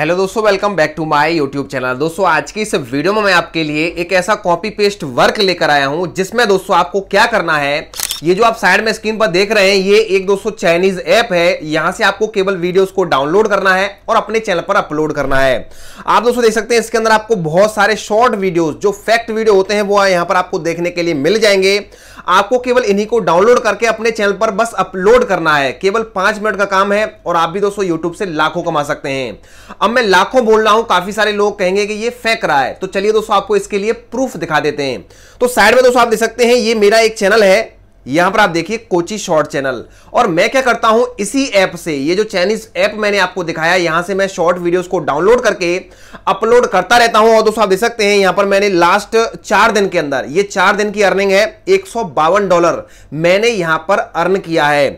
hello दोस्तों welcome back to my YouTube channel दोस्तों आज की इस वीडियो में मैं आपके लिए एक ऐसा कॉपी पेस्ट वर्क लेकर आया हूं जिसमें दोस्तों आपको क्या करना है ये जो आप साइड में स्क्रीन पर देख रहे हैं ये एक दोस्तों चाइनीज ऐप है यहां से आपको केवल वीडियोस को डाउनलोड करना है और अपने चैनल पर अपलोड करना है आप दोस्तों देख सकते हैं इसके अंदर आपको बहुत सारे शॉर्ट वीडियोस जो फैक्ट वीडियो होते हैं वो यहां पर आपको देखने के लिए मिल जाएंगे आपको केवल इन्हीं को डाउनलोड करके अपने चैनल पर बस अपलोड करना है केवल पांच मिनट का काम है और आप भी दोस्तों यूट्यूब से लाखों कमा सकते हैं अब मैं लाखों बोल रहा हूं काफी सारे लोग कहेंगे कि ये फेंक रहा है तो चलिए दोस्तों आपको इसके लिए प्रूफ दिखा देते हैं तो साइड में दोस्तों आप देख सकते हैं ये मेरा एक चैनल है यहां पर आप देखिए कोची शॉर्ट चैनल और मैं क्या करता हूं इसी ऐप से ये जो चाइनीज ऐप मैंने आपको दिखाया यहां से मैं शॉर्ट वीडियोस को डाउनलोड करके अपलोड करता रहता हूं और दोस्तों आप देख सकते हैं यहां पर मैंने लास्ट चार दिन के अंदर ये चार दिन की अर्निंग है एक डॉलर मैंने यहां पर अर्न किया है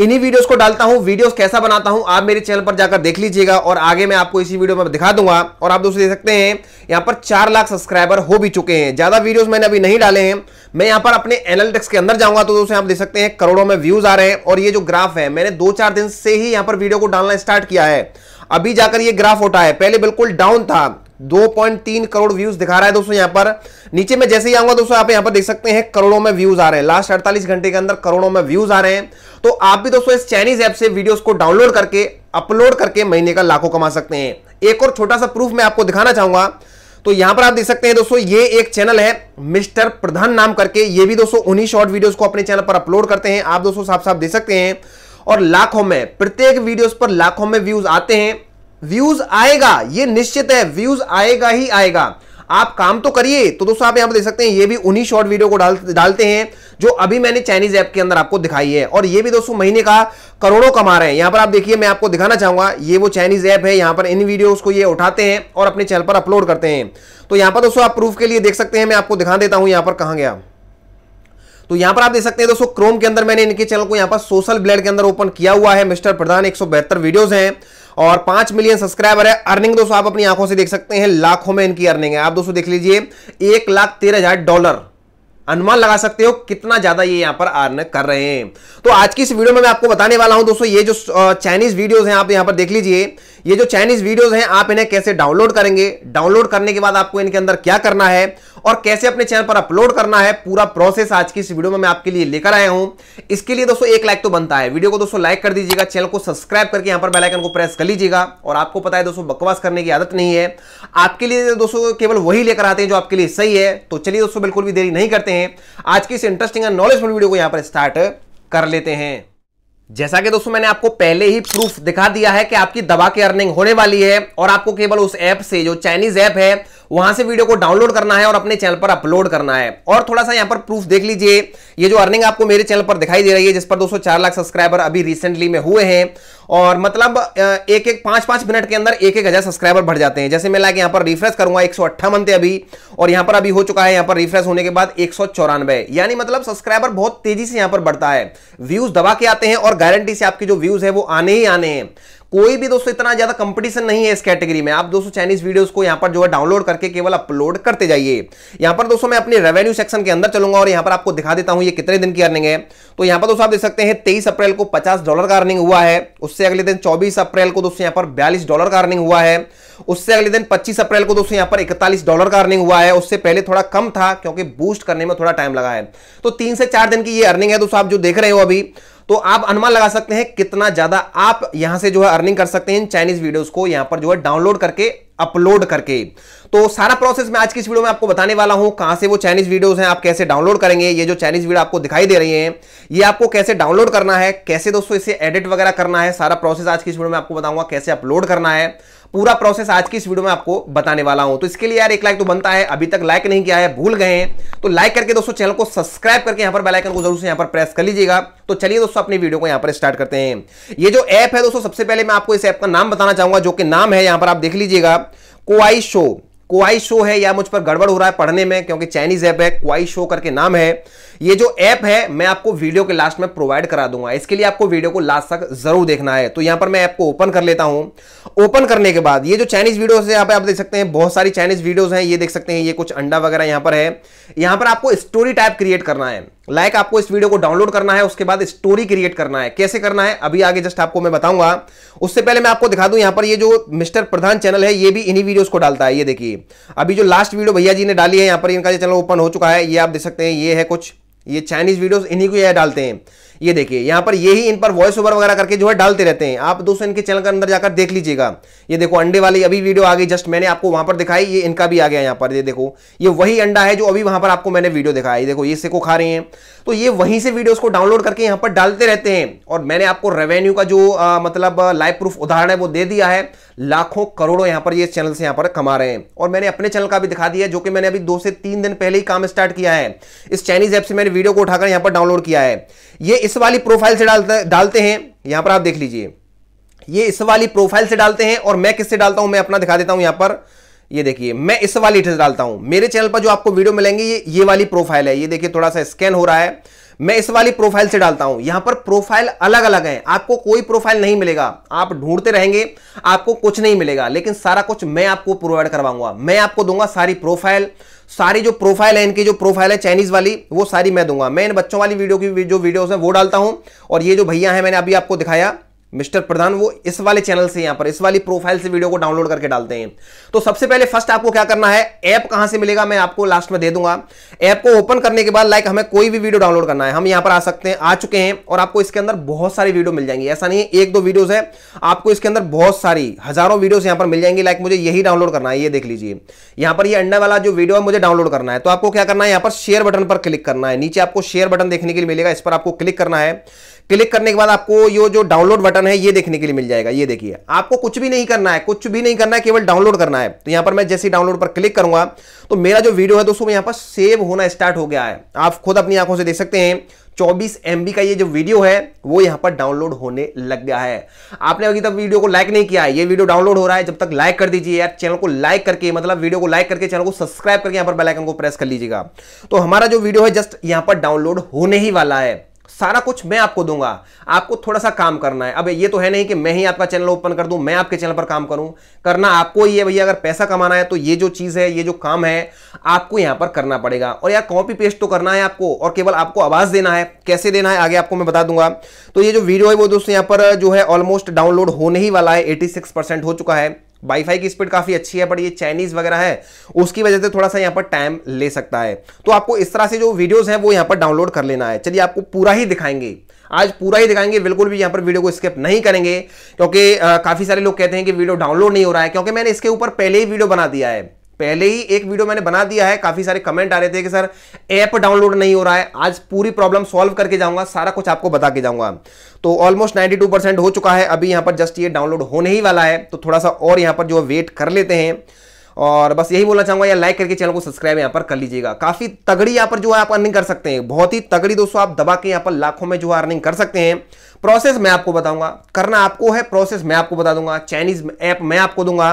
इन्हीं वीडियोस को डालता हूं वीडियोस कैसा बनाता हूं आप मेरे चैनल पर जाकर देख लीजिएगा और आगे मैं आपको इसी वीडियो में दिखा दूंगा और आप दोस्तों देख सकते हैं यहां पर चार लाख सब्सक्राइबर हो भी चुके हैं ज्यादा वीडियोज मैंने अभी नहीं डाले हैं मैं यहां पर अपने एनालिटिक्स के अंदर जाऊंगा तो दोस्तों आप देख सकते हैं करोड़ों में व्यूज आ रहे हैं और ये जो ग्राफ है मैंने दो चार दिन से ही यहां पर वीडियो को डालना स्टार्ट किया है अभी जाकर ये ग्राफ उठा है पहले बिल्कुल डाउन था 2.3 करोड़ व्यूज दिखा रहा है दोस्तों यहां पर नीचे में जैसे ही आऊंगा दोस्तों आप यहां पर देख सकते हैं करोड़ों में व्यूज आ रहे हैं लास्ट 48 घंटे के अंदर करोड़ों में व्यूज आ रहे हैं तो आप भी दोस्तों इस चाइनीज ऐप से वीडियोस को डाउनलोड करके अपलोड करके महीने का लाखों कमा सकते हैं एक और छोटा सा प्रूफ मैं आपको दिखाना चाहूंगा तो यहां पर आप देख सकते हैं दोस्तों ये एक चैनल है मिस्टर प्रधान नाम करके ये भी दोस्तों उन्हीं शॉर्ट वीडियोस को अपने चैनल पर अपलोड करते हैं आप दोस्तों साफ साफ देख सकते हैं और लाखों में प्रत्येक वीडियोस पर लाखों में व्यूज आते हैं व्यूज आएगा ये निश्चित है व्यूज आएगा ही आएगा आप काम तो करिए तो दोस्तों आप यहां पर देख सकते हैं ये भी उन्हीं शॉर्ट वीडियो को डाल, डालते हैं जो अभी मैंने चाइनीज ऐप के अंदर आपको दिखाई है और ये भी दोस्तों महीने का करोड़ों कमा रहे हैं यहां पर आप देखिए मैं आपको दिखाना चाहूंगा ये वो चाइनीज ऐप है यहां पर इन वीडियोस को ये उठाते हैं और अपने चैनल पर अपलोड करते हैं तो यहां पर दोस्तों आप प्रूफ के लिए देख सकते हैं मैं आपको दिखा देता हूं यहां पर कहा गया तो यहां पर आप देख सकते हैं दोस्तों क्रोम के अंदर मैंने इनके चैनल को यहां पर सोशल ब्लेड के अंदर ओपन किया हुआ है मिस्टर प्रधान एक वीडियोज है और पांच मिलियन सब्सक्राइबर है अर्निंग दोस्तों आप अपनी आंखों से देख सकते हैं लाखों में इनकी अर्निंग है आप दोस्तों देख लीजिए एक लाख तेरह हजार डॉलर अनुमान लगा सकते हो कितना ज्यादा ये यहां पर अर्न कर रहे हैं तो आज की इस वीडियो में मैं आपको बताने वाला हूं दोस्तों ये जो चाइनीज वीडियोस हैं आप यहां पर देख लीजिए ये जो चाइनीज वीडियोस हैं आप इन्हें कैसे डाउनलोड करेंगे डाउनलोड करने के बाद आपको इनके अंदर क्या करना है और कैसे अपने चैनल पर अपलोड करना है पूरा प्रोसेस आज की इस वीडियो में मैं आपके लिए लेकर आया हूं इसके लिए दोस्तों एक लाइक तो बनता है वीडियो को दोस्तों लाइक कर दीजिएगा चैनल को सब्सक्राइब करके यहां पर बेलाइकन को प्रेस कर लीजिएगा और आपको पता है दोस्तों बकवास करने की आदत नहीं है आपके लिए दोस्तों केवल वही लेकर आते हैं जो आपके लिए सही है तो चलिए दोस्तों बिल्कुल भी देरी नहीं करते हैं आज की इस इंटरेस्टिंग एंड नॉलेजफुल वीडियो को यहां पर स्टार्ट कर लेते हैं जैसा कि दोस्तों मैंने आपको पहले ही प्रूफ दिखा दिया है कि आपकी दवा की अर्निंग होने वाली है और आपको केवल उस ऐप से जो चाइनीज ऐप है वहां से वीडियो को डाउनलोड करना है और अपने चैनल पर अपलोड करना है और थोड़ा सा यहां पर प्रूफ देख लीजिए ये जो अर्निंग आपको मेरे चैनल पर दिखाई दे रही है जिस पर दो चार लाख सब्सक्राइबर अभी रिसेंटली में हुए हैं और मतलब एक एक पांच पांच मिनट के अंदर एक एक हजार सब्सक्राइबर बढ़ जाते हैं जैसे मैं लाइक यहां पर रिफ्रेश करूंगा एक थे अभी और यहां पर अभी हो चुका है यहां पर रिफ्रेश होने के बाद एक यानी मतलब सब्सक्राइबर बहुत तेजी से यहां पर बढ़ता है व्यूज दबा के आते हैं और गारंटी से आपके जो व्यूज है वो आने ही आने हैं कोई भी दोस्तों इतना ज्यादा कंपटीशन नहीं है इस कैटेगरी में आप दोस्तों चाइनीज वीडियोस को यहां पर जो है डाउनलोड करके केवल अपलोड करते जाइए यहां पर दोस्तों मैं अपने रेवेन्यू सेक्शन के अंदर चलूंगा और यहां पर आपको दिखा देता हूं ये कितने दिन की अर्निंग है तो यहां पर दोस्तों आप देख सकते हैं तेईस अप्रैल को पचास डॉलर का अर्निंग हुआ है उस उससे अगले दिन 24 अप्रैल को दोस्तों यहां पर 42 डॉलर का अर्निंग हुआ है उससे अगले दिन 25 अप्रैल को दोस्तों यहां पर 41 डॉलर का अर्निंग हुआ है उससे पहले थोड़ा कम था क्योंकि बूस्ट करने में थोड़ा टाइम लगा है तो तीन से चार दिन की ये अर्निंग है दोस्तों आप जो देख रहे हो अभी तो आप अनुमान लगा सकते हैं कितना ज्यादा आप यहां से जो है अर्निंग कर सकते हैं इन चाइनीज वीडियोस को यहां पर जो है डाउनलोड करके अपलोड करके तो सारा प्रोसेस मैं आज की इस वीडियो में आपको बताने वाला हूं कहां से वो चाइनीज वीडियोस हैं आप कैसे डाउनलोड करेंगे ये जो चाइनीज वीडियो आपको दिखाई दे रही हैं ये आपको कैसे डाउनलोड करना है कैसे दोस्तों इसे एडिट वगैरह करना है सारा प्रोसेस आज की इस वीडियो में आपको बताऊंगा कैसे अपलोड करना है पूरा प्रोसेस आज की इस वीडियो में आपको बताने वाला हूं तो इसके लिए यार एक लाइक तो बनता है अभी तक लाइक नहीं किया है भूल गए हैं तो लाइक करके दोस्तों चैनल को सब्सक्राइब करके यहां पर बेलाइकन को जरूर से यहां पर प्रेस कर लीजिएगा तो चलिए दोस्तों अपनी वीडियो को यहां पर स्टार्ट करते हैं ये जो ऐप है दोस्तों सबसे पहले मैं आपको इस ऐप का नाम बताना चाहूंगा जो कि नाम है यहां पर आप देख लीजिएगा कोआई शो कोआई शो है या मुझ पर गड़बड़ हो रहा है पढ़ने में क्योंकि चाइनीज ऐप है क्वाई शो करके नाम है ये जो ऐप है मैं आपको वीडियो के लास्ट में प्रोवाइड करा दूंगा इसके लिए आपको वीडियो को लास्ट तक जरूर देखना है तो यहां पर मैं ऐप को ओपन कर लेता हूं ओपन करने के बाद ये जो चाइनीज वीडियो है यहां पर आप देख सकते हैं बहुत सारी चाइनीज वीडियोज हैं ये देख सकते हैं ये कुछ अंडा वगैरह यहां पर है यहां पर आपको स्टोरी टाइप क्रिएट करना है लाइक like आपको इस वीडियो को डाउनलोड करना है उसके बाद स्टोरी क्रिएट करना है कैसे करना है अभी आगे जस्ट आपको मैं बताऊंगा उससे पहले मैं आपको दिखा दूं यहां पर ये जो मिस्टर प्रधान चैनल है ये भी इन्हीं वीडियोस को डालता है ये देखिए अभी जो लास्ट वीडियो भैया जी ने डाली है यहां पर इनका चैनल ओपन हो चुका है ये आप देख सकते हैं ये है कुछ ये चाइनीज वीडियोस इन्हीं को यह डालते हैं ये देखिए यहां पर यही इन पर वॉइस ओवर वगैरह करके जो है डालते रहते हैं आप दोस्तों इनके चैनल के अंदर जाकर देख लीजिएगा ये देखो अंडे वाली अभी वीडियो आ गई जस्ट मैंने आपको वहां पर दिखाई ये इनका भी आ गया यहां पर ये देखो ये वही अंडा है जो अभी वहां पर आपको मैंने वीडियो दिखाया ये देखो ये सिको खा रहे हैं तो ये वहीं से वीडियो को डाउनलोड करके यहाँ पर डालते रहते हैं और मैंने आपको रेवेन्यू का जो आ, मतलब लाइव प्रूफ उदाहरण है वो दे दिया है लाखों करोड़ों यहाँ पर ये चैनल से यहाँ पर कमा रहे हैं और मैंने अपने चैनल का भी दिखा दिया जो कि मैंने अभी दो से तीन दिन पहले ही काम स्टार्ट किया है इस चाइनीज ऐप से मैंने वीडियो को उठाकर यहाँ पर डाउनलोड किया है ये इस वाली प्रोफाइल से डालते डालते हैं यहां पर आप देख लीजिए ये इस वाली प्रोफाइल से डालते हैं और मैं किससे डालता हूं मैं अपना दिखा देता हूं यहां पर ये देखिए मैं इस वाली डालता हूं मेरे चैनल पर जो आपको वीडियो मिलेंगे ये ये वाली प्रोफाइल है ये देखिए थोड़ा सा स्कैन हो रहा है मैं इस वाली प्रोफाइल से डालता हूं यहां पर प्रोफाइल अलग अलग है आपको कोई प्रोफाइल नहीं मिलेगा आप ढूंढते रहेंगे आपको कुछ नहीं मिलेगा लेकिन सारा कुछ मैं आपको प्रोवाइड करवाऊंगा मैं आपको दूंगा सारी प्रोफाइल सारी जो प्रोफाइल है इनकी जो प्रोफाइल है चाइनीज वाली वो सारी मैं दूंगा मैं इन बच्चों वाली वीडियो की जो वीडियोस है वो डालता हूं और ये जो भैया है मैंने अभी आपको दिखाया मिस्टर प्रधान वो इस वाले चैनल से यहां पर इस वाली प्रोफाइल से वीडियो को डाउनलोड करके डालते हैं तो सबसे पहले फर्स्ट आपको क्या करना है ऐप कहां से मिलेगा मैं आपको लास्ट में दे दूंगा ऐप को ओपन करने के बाद लाइक हमें कोई भी वीडियो डाउनलोड करना है हम यहां पर आ सकते हैं आ चुके हैं और आपको इसके अंदर बहुत सारी वीडियो मिल जाएंगी ऐसा नहीं है एक दो वीडियोज है आपको इसके अंदर बहुत सारी हजारों वीडियोज यहां पर मिल जाएंगी लाइक मुझे यही डाउनलोड करना है ये देख लीजिए यहां पर यह अंडा वाला जो वीडियो है मुझे डाउनलोड करना है तो आपको क्या करना है यहां पर शेयर बटन पर क्लिक करना है नीचे आपको शेयर बटन देखने के लिए मिलेगा इस पर आपको क्लिक करना है क्लिक करने के बाद आपको ये जो डाउनलोड बटन है ये देखने के लिए मिल जाएगा ये देखिए आपको कुछ भी नहीं करना है कुछ भी नहीं करना है केवल डाउनलोड करना है तो यहां पर मैं जैसे डाउनलोड पर क्लिक करूंगा तो मेरा जो वीडियो है दोस्तों यहां पर सेव होना स्टार्ट हो गया है आप खुद अपनी आंखों से देख सकते हैं 24 एम का ये जो वीडियो है वो यहाँ पर डाउनलोड होने लग गया है आपने अभी तक वीडियो को लाइक नहीं किया है ये वीडियो डाउनलोड हो रहा है जब तक लाइक कर दीजिए यार चैनल को लाइक करके मतलब वीडियो को लाइक करके चैनल को सब्सक्राइब करके यहाँ पर बेलाइकन को प्रेस कर लीजिएगा तो हमारा जो वीडियो है जस्ट यहाँ पर डाउनलोड होने ही वाला है सारा कुछ मैं आपको दूंगा आपको थोड़ा सा काम करना है अब ये तो है नहीं कि मैं ही आपका चैनल ओपन कर दूं मैं आपके चैनल पर काम करूं करना आपको ही है भैया अगर पैसा कमाना है तो ये जो चीज़ है ये जो काम है आपको यहां पर करना पड़ेगा और यार कॉपी पेस्ट तो करना है आपको और केवल आपको आवाज़ देना है कैसे देना है आगे आपको मैं बता दूंगा तो ये जो वीडियो है वो दोस्तों यहां पर जो है ऑलमोस्ट डाउनलोड होने ही वाला है एटी हो चुका है वाईफाई की स्पीड काफ़ी अच्छी है बट ये चाइनीज़ वगैरह है उसकी वजह से थोड़ा सा यहाँ पर टाइम ले सकता है तो आपको इस तरह से जो वीडियोज़ हैं वो यहाँ पर डाउनलोड कर लेना है चलिए आपको पूरा ही दिखाएंगे आज पूरा ही दिखाएंगे बिल्कुल भी यहाँ पर वीडियो को स्किप नहीं करेंगे क्योंकि काफ़ी सारे लोग कहते हैं कि वीडियो डाउनलोड नहीं हो रहा है क्योंकि मैंने इसके ऊपर पहले ही वीडियो बना दिया है पहले ही एक वीडियो मैंने बना दिया है काफी सारे कमेंट आ रहे थे कि सर ऐप डाउनलोड नहीं हो रहा है आज पूरी प्रॉब्लम सॉल्व करके जाऊंगा सारा कुछ आपको बता के जाऊंगा तो ऑलमोस्ट 92 परसेंट हो चुका है अभी यहां पर जस्ट ये डाउनलोड होने ही वाला है तो थोड़ा सा और यहां पर जो वेट कर लेते हैं और बस यही बोलना चाहूंगा या लाइक करके चैनल को सब्सक्राइब यहाँ पर कर लीजिएगा काफ़ी तगड़ी यहाँ पर जो है आप अर्निंग कर सकते हैं बहुत ही तगड़ी दोस्तों आप दबा के यहाँ पर लाखों में जो है अर्निंग कर सकते हैं प्रोसेस मैं आपको बताऊंगा करना आपको है प्रोसेस मैं आपको बता दूंगा चाइनीज ऐप मैं आपको दूंगा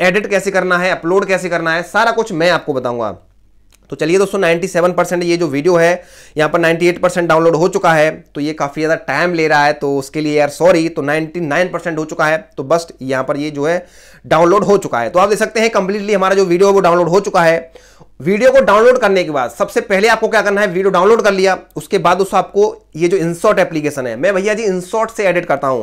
एडिट कैसे करना है अपलोड कैसे करना है सारा कुछ मैं आपको बताऊंगा तो चलिए दोस्तों नाइन्टी सेवन परसेंट ये जो वीडियो है यहाँ पर एट परसेंट डाउनलोड हो चुका है तो ये काफ़ी ज़्यादा टाइम ले रहा है तो उसके लिए यार सॉरी तो नाइन्टी नाइन परसेंट हो चुका है तो बस यहाँ पर ये जो है डाउनलोड हो चुका है तो आप देख सकते हैं कंप्लीटली हमारा जो वीडियो है वो डाउनलोड हो चुका है वीडियो को डाउनलोड करने के बाद सबसे पहले आपको क्या करना है वीडियो डाउनलोड कर लिया उसके बाद उस आपको ये जो इंसॉर्ट एप्लीकेशन है मैं भैया जी इंसॉर्ट से एडिट करता हूँ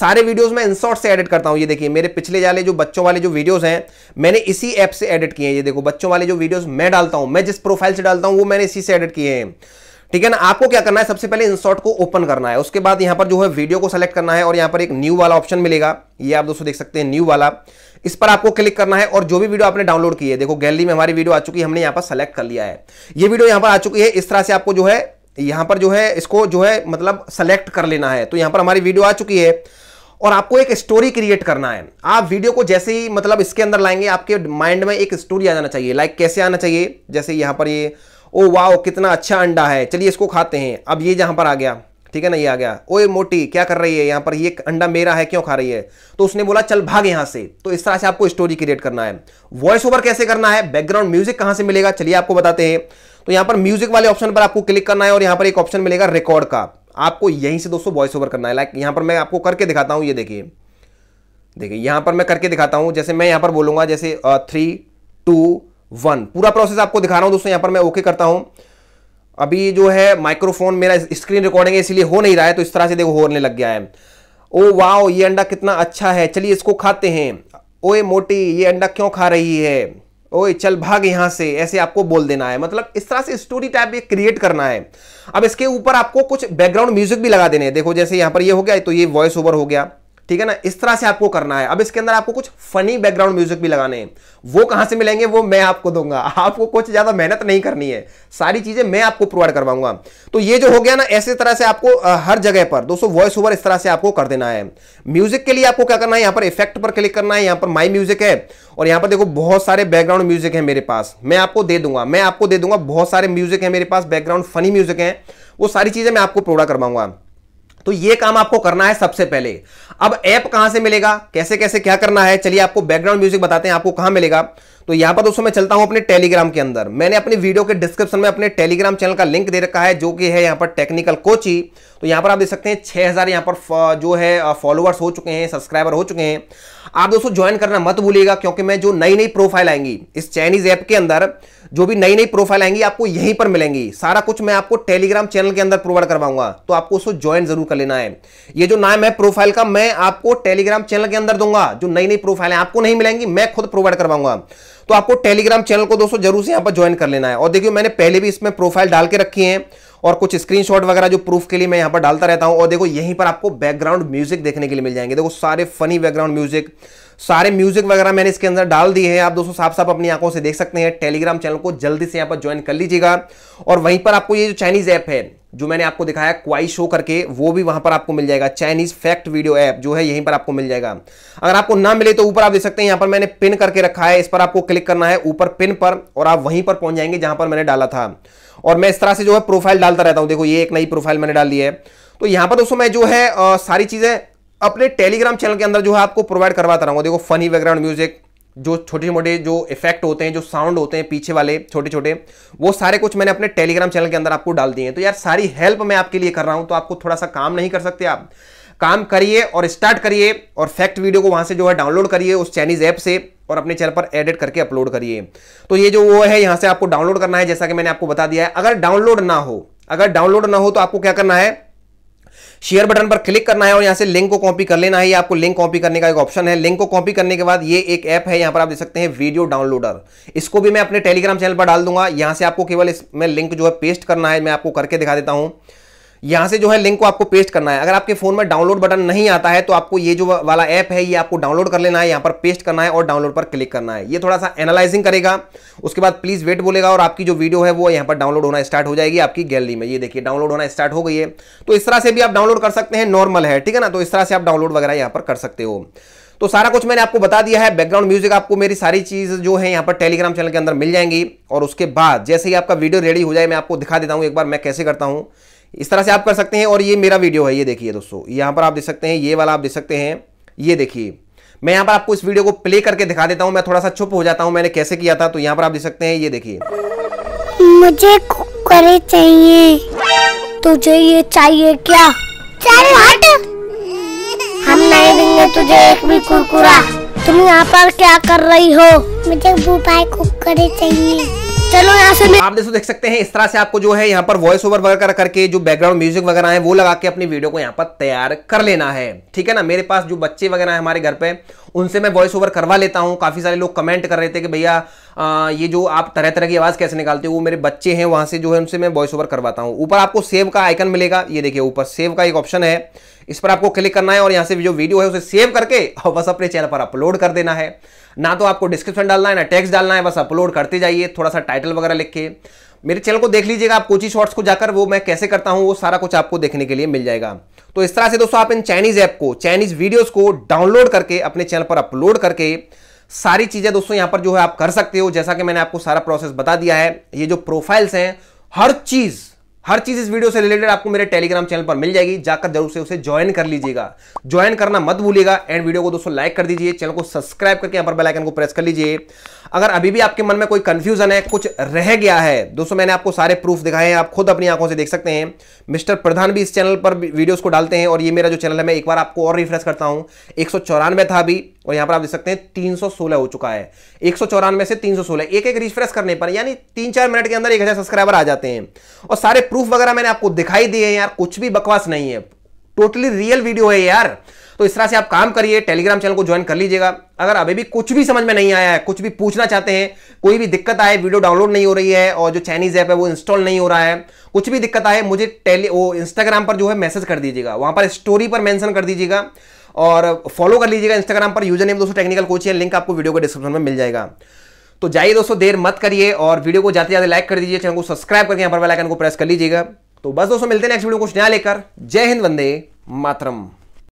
सारे वीडियोस मैं इंसॉर्ट से एडिट करता हूँ ये देखिए मेरे पिछले वाले जो बच्चों वाले जो वीडियोस हैं मैंने इसी ऐप से एडिट किए हैं ये देखो बच्चों वाले जो वीडियोज़ मैं डालता हूँ मैं जिस प्रोफाइल से डालता हूँ वो मैंने इसी से एडिट किए हैं ठीक है ना आपको क्या करना है सबसे पहले इंसॉर्ट को ओपन करना है उसके बाद यहाँ पर जो है वीडियो को सेलेक्ट करना है और यहाँ पर एक न्यू वाला ऑप्शन मिलेगा ये आप दोस्तों देख सकते हैं न्यू वाला इस पर आपको क्लिक करना है और जो भी वीडियो आपने डाउनलोड की है देखो गैलरी में हमारी वीडियो आ चुकी है हमने यहां पर सेलेक्ट कर लिया है ये वीडियो यहाँ पर आ चुकी है इस तरह से आपको जो है यहां पर जो है इसको जो है मतलब सेलेक्ट कर लेना है तो यहां पर हमारी वीडियो आ चुकी है और आपको एक स्टोरी क्रिएट करना है आप वीडियो को जैसे ही मतलब इसके अंदर लाएंगे आपके माइंड में एक स्टोरी आ जाना चाहिए लाइक कैसे आना चाहिए जैसे यहां पर ये ओ वाह कितना अच्छा अंडा है चलिए इसको खाते हैं अब ये जहां पर आ गया ठीक है ना ये आ गया ओए मोटी क्या कर रही है यहां पर ये अंडा मेरा है क्यों खा रही है तो उसने बोला चल भाग यहां से तो इस तरह से आपको स्टोरी क्रिएट करना है वॉइस ओवर कैसे करना है बैकग्राउंड म्यूजिक कहां से मिलेगा चलिए आपको बताते हैं तो यहां पर म्यूजिक वाले ऑप्शन पर आपको क्लिक करना है और यहां पर एक ऑप्शन मिलेगा रिकॉर्ड का आपको यहीं से दोस्तों वॉइस ओवर करना है लाइक यहां पर मैं आपको करके दिखाता हूं ये देखिए देखिए यहां पर मैं करके दिखाता हूं जैसे मैं यहां पर बोलूंगा जैसे थ्री टू वन पूरा प्रोसेस आपको दिखा रहा हूं दोस्तों यहां पर मैं ओके करता हूं अभी जो है माइक्रोफोन मेरा स्क्रीन रिकॉर्डिंग है इसलिए हो नहीं रहा है तो इस तरह से देखो होने लग गया है ओ वाओ ये अंडा कितना अच्छा है चलिए इसको खाते हैं ओए मोटी ये अंडा क्यों खा रही है ओए चल भाग यहां से ऐसे आपको बोल देना है मतलब इस तरह से स्टोरी टाइप ये क्रिएट करना है अब इसके ऊपर आपको कुछ बैकग्राउंड म्यूजिक भी लगा देने हैं देखो जैसे यहाँ पर ये हो गया तो ये वॉइस ओवर हो गया ठीक है ना इस तरह से आपको करना है अब इसके अंदर आपको कुछ फनी बैकग्राउंड म्यूजिक भी लगाने हैं वो कहां से मिलेंगे वो मैं आपको दूंगा आपको कुछ ज्यादा मेहनत नहीं करनी है सारी चीजें मैं आपको प्रोवाइड करवाऊंगा तो ये जो हो गया ना ऐसे तरह से आपको हर जगह पर दोस्तों वॉइस ओवर इस तरह से आपको कर देना है म्यूजिक के लिए आपको क्या करना है यहां पर इफेक्ट पर क्लिक करना है यहां पर माई म्यूजिक है और यहां पर देखो बहुत सारे बैकग्राउंड म्यूजिक है मेरे पास मैं आपको दे दूंगा मैं आपको दे दूंगा बहुत सारे म्यूजिक है मेरे पास बैकग्राउंड फनी म्यूजिक है वो सारी चीजें मैं आपको प्रोवाइड करवाऊंगा तो ये काम आपको करना है सबसे पहले अब ऐप कहां से मिलेगा कैसे कैसे क्या करना है चलिए आपको बैकग्राउंड म्यूजिक बताते हैं आपको कहां मिलेगा तो यहां पर दोस्तों मैं चलता हूं अपने टेलीग्राम के अंदर मैंने अपनी वीडियो के डिस्क्रिप्शन में अपने टेलीग्राम चैनल का लिंक दे रखा है जो कि है यहां पर टेक्निकल कोची तो यहां पर आप देख सकते हैं 6000 यहां पर जो है फॉलोअर्स हो चुके हैं सब्सक्राइबर हो चुके हैं आप दोस्तों ज्वाइन करना मत भूलिएगा क्योंकि मैं जो नई नई प्रोफाइल आएंगी इस चाइनीज ऐप के अंदर जो भी नई नई प्रोफाइल आएंगी आपको यहीं पर मिलेंगी सारा कुछ मैं आपको टेलीग्राम चैनल के अंदर प्रोवाइड करवाऊंगा तो आपको उसको ज्वाइन जरूर कर लेना है ये जो नाम है प्रोफाइल का मैं आपको टेलीग्राम चैनल के अंदर दूंगा जो नई नई प्रोफाइल है आपको नहीं मिलेंगी मैं खुद प्रोवाइड करवाऊंगा तो आपको टेलीग्राम चैनल को दोस्तों जरूर से यहाँ पर ज्वाइन कर लेना है और देखिए मैंने पहले भी इसमें प्रोफाइल डाल के रखी है और कुछ स्क्रीनशॉट वगैरह जो प्रूफ के लिए मैं यहाँ पर डालता रहता हूं और देखो यहीं पर आपको बैकग्राउंड म्यूजिक देखने के लिए मिल जाएंगे देखो सारे फनी बैकग्राउंड म्यूजिक सारे म्यूजिक वगैरह मैंने इसके अंदर डाल दिए हैं आप दोस्तों साफ साफ अपनी आंखों से देख सकते हैं टेलीग्राम चैनल को जल्दी से यहाँ पर ज्वाइन कर लीजिएगा और वहीं पर आपको ये जो चाइनीज ऐप है जो मैंने आपको दिखाया क्वाई शो करके वो भी वहां पर आपको मिल जाएगा चाइनीज फैक्ट वीडियो ऐप जो है यहीं पर आपको मिल जाएगा अगर आपको ना मिले तो ऊपर आप देख सकते हैं यहां पर मैंने पिन करके रखा है इस पर आपको क्लिक करना है ऊपर पिन पर और आप वहीं पर पहुंच जाएंगे जहां पर मैंने डाला था और मैं इस तरह से जो है प्रोफाइल डालता रहता हूं देखो ये एक नई प्रोफाइल मैंने डाल दी है तो यहां पर दोस्तों मैं जो है सारी चीजें अपने टेलीग्राम चैनल के अंदर जो है आपको प्रोवाइड करवाता रहूंगा देखो फनी बैकग्राउंड म्यूजिक जो छोटे मोटे जो इफेक्ट होते हैं जो साउंड होते हैं पीछे वाले छोटे छोटे वो सारे कुछ मैंने अपने टेलीग्राम चैनल के अंदर आपको डाल दिए हैं तो यार सारी हेल्प मैं आपके लिए कर रहा हूं तो आपको थोड़ा सा काम नहीं कर सकते आप काम करिए और स्टार्ट करिए और फैक्ट वीडियो को वहां से जो है डाउनलोड करिए उस चाइनीज ऐप से और अपने चैनल पर एडिट करके अपलोड करिए तो ये जो वो है यहां से आपको डाउनलोड करना है जैसा कि मैंने आपको बता दिया है अगर डाउनलोड ना हो अगर डाउनलोड ना हो तो आपको क्या करना है शेयर बटन पर क्लिक करना है और यहां से लिंक को कॉपी कर लेना है आपको लिंक कॉपी करने का एक ऑप्शन है लिंक को कॉपी करने के बाद ये एक ऐप है यहां पर आप देख सकते हैं वीडियो डाउनलोडर इसको भी मैं अपने टेलीग्राम चैनल पर डाल दूंगा यहां से आपको केवल इसमें लिंक जो है पेस्ट करना है मैं आपको करके दिखा देता हूं यहां से जो है लिंक को आपको पेस्ट करना है अगर आपके फोन में डाउनलोड बटन नहीं आता है तो आपको ये जो वाला ऐप है ये आपको डाउनलोड कर लेना है यहां पर पेस्ट करना है और डाउनलोड पर क्लिक करना है ये थोड़ा सा एनालाइजिंग करेगा उसके बाद प्लीज वेट बोलेगा और आपकी जो वीडियो है वो यहां पर डाउनलोड होना स्टार्ट हो जाएगी आपकी गैलरी में ये देखिए डाउनलोड होना स्टार्ट हो गई है तो इस तरह से भी आप डाउनलोड कर सकते हैं नॉर्मल है ठीक है ना तो इस तरह से आप डाउनलोड वगैरह यहां पर कर सकते हो तो सारा कुछ मैंने आपको बता दिया है बैकग्राउंड म्यूजिक आपको मेरी सारी चीज जो है यहाँ पर टेलीग्राम चैनल के अंदर मिल जाएंगी और उसके बाद जैसे ही आपका वीडियो रेडी हो जाए मैं आपको दिखा देता हूं एक बार मैं कैसे करता हूँ इस तरह से आप कर सकते हैं और ये मेरा वीडियो है ये देखिए दोस्तों यहाँ पर आप देख सकते हैं ये वाला आप देख सकते हैं ये देखिए मैं यहाँ पर आपको इस वीडियो को प्ले करके दिखा देता हूँ मैं थोड़ा सा चुप हो जाता हूं मैंने कैसे किया था तो यहाँ पर आप देख सकते हैं ये देखिए मुझे कुकरे चाहिए तुझे ये चाहिए क्या चल हट हम नहीं देंगे तुझे एक भी कुरकुरा तुम यहाँ पर क्या कर रही हो मुझे भूपाई कुकरे चाहिए चलो यहाँ से आप दोस्तों देख सकते हैं इस तरह से आपको जो है यहाँ पर वॉइस ओवर वगैरह करके जो बैकग्राउंड म्यूजिक वगैरह है वो लगा के अपनी वीडियो को यहाँ पर तैयार कर लेना है ठीक है ना मेरे पास जो बच्चे वगैरह है हमारे घर पे उनसे मैं वॉइस ओवर करवा लेता हूँ काफी सारे लोग कमेंट कर रहे थे कि भैया ये जो आप तरह तरह की आवाज कैसे निकालते हो वो मेरे बच्चे हैं वहां से जो है उनसे मैं वॉइस ओवर करवाता हूँ ऊपर आपको सेव का आइकन मिलेगा ये देखिए ऊपर सेव का एक ऑप्शन है इस पर आपको क्लिक करना है और यहाँ से जो वीडियो है उसे सेव करके और बस अपने चैनल पर अपलोड कर देना है ना तो आपको डिस्क्रिप्शन डालना है ना टेक्स डालना है बस अपलोड करते जाइए थोड़ा सा टाइटल वगैरह लिख के मेरे चैनल को देख लीजिएगा आप कोची शॉर्ट्स को जाकर वो मैं कैसे करता हूँ वो सारा कुछ आपको देखने के लिए मिल जाएगा तो इस तरह से दोस्तों आप इन चाइनीज ऐप को चाइनीज वीडियोज को डाउनलोड करके अपने चैनल पर अपलोड करके सारी चीजें दोस्तों यहां पर जो है आप कर सकते हो जैसा कि मैंने आपको सारा प्रोसेस बता दिया है ये जो प्रोफाइल्स हैं हर चीज हर चीज इस वीडियो से रिलेटेड आपको मेरे टेलीग्राम चैनल पर मिल जाएगी जाकर जरूर से उसे ज्वाइन कर लीजिएगा ज्वाइन करना मत भूलिएगा एंड वीडियो को दोस्तों लाइक कर दीजिए चैनल को सब्सक्राइब करके यहाँ पर बेलाइकन को प्रेस कर लीजिए अगर अभी भी आपके मन में कोई कंफ्यूजन है कुछ रह गया है दोस्तों मैंने आपको सारे प्रूफ दिखाए हैं आप खुद अपनी आंखों से देख सकते हैं मिस्टर प्रधान भी इस चैनल पर वीडियोस को डालते हैं और ये मेरा जो चैनल है मैं एक बार आपको और रिफ्रेश करता हूं एक था अभी और यहां पर आप देख सकते हैं 316 हो चुका है एक सौ से 316 एक एक रिफ्रेश करने पर यानी तीन चार मिनट के अंदर एक हजार सब्सक्राइबर आ जाते हैं और सारे प्रूफ वगैरह मैंने आपको दिखाई दिए हैं यार कुछ भी बकवास नहीं है टोटली रियल वीडियो है यार तो इस तरह से आप काम करिए टेलीग्राम चैनल को ज्वाइन कर लीजिएगा अगर अभी भी कुछ भी समझ में नहीं आया है कुछ भी पूछना चाहते हैं कोई भी दिक्कत आए वीडियो डाउनलोड नहीं हो रही है और जो चाइनीज ऐप है वो इंस्टॉल नहीं हो रहा है कुछ भी दिक्कत आए मुझे टेली वो इंस्टाग्राम पर जो है मैसेज कर दीजिएगा वहां पर स्टोरी पर मैंशन कर दीजिएगा और फॉलो कर लीजिएगा इंस्टाग्राम पर यूजर नेम दोस्तों टेक्निकल कोच है लिंक आपको वीडियो के डिस्क्रिप्शन में मिल जाएगा तो जाइए दोस्तों देर मत करिए और वीडियो को जाते जाते लाइक कर दीजिए चैनल को सब्सक्राइब करके यहाँ पर बेल आइकन को प्रेस कर लीजिएगा तो बस दोस्तों मिलते हैं नेक्स्ट वीडियो कुछ नया लेकर जय हिंद वंदे मातरम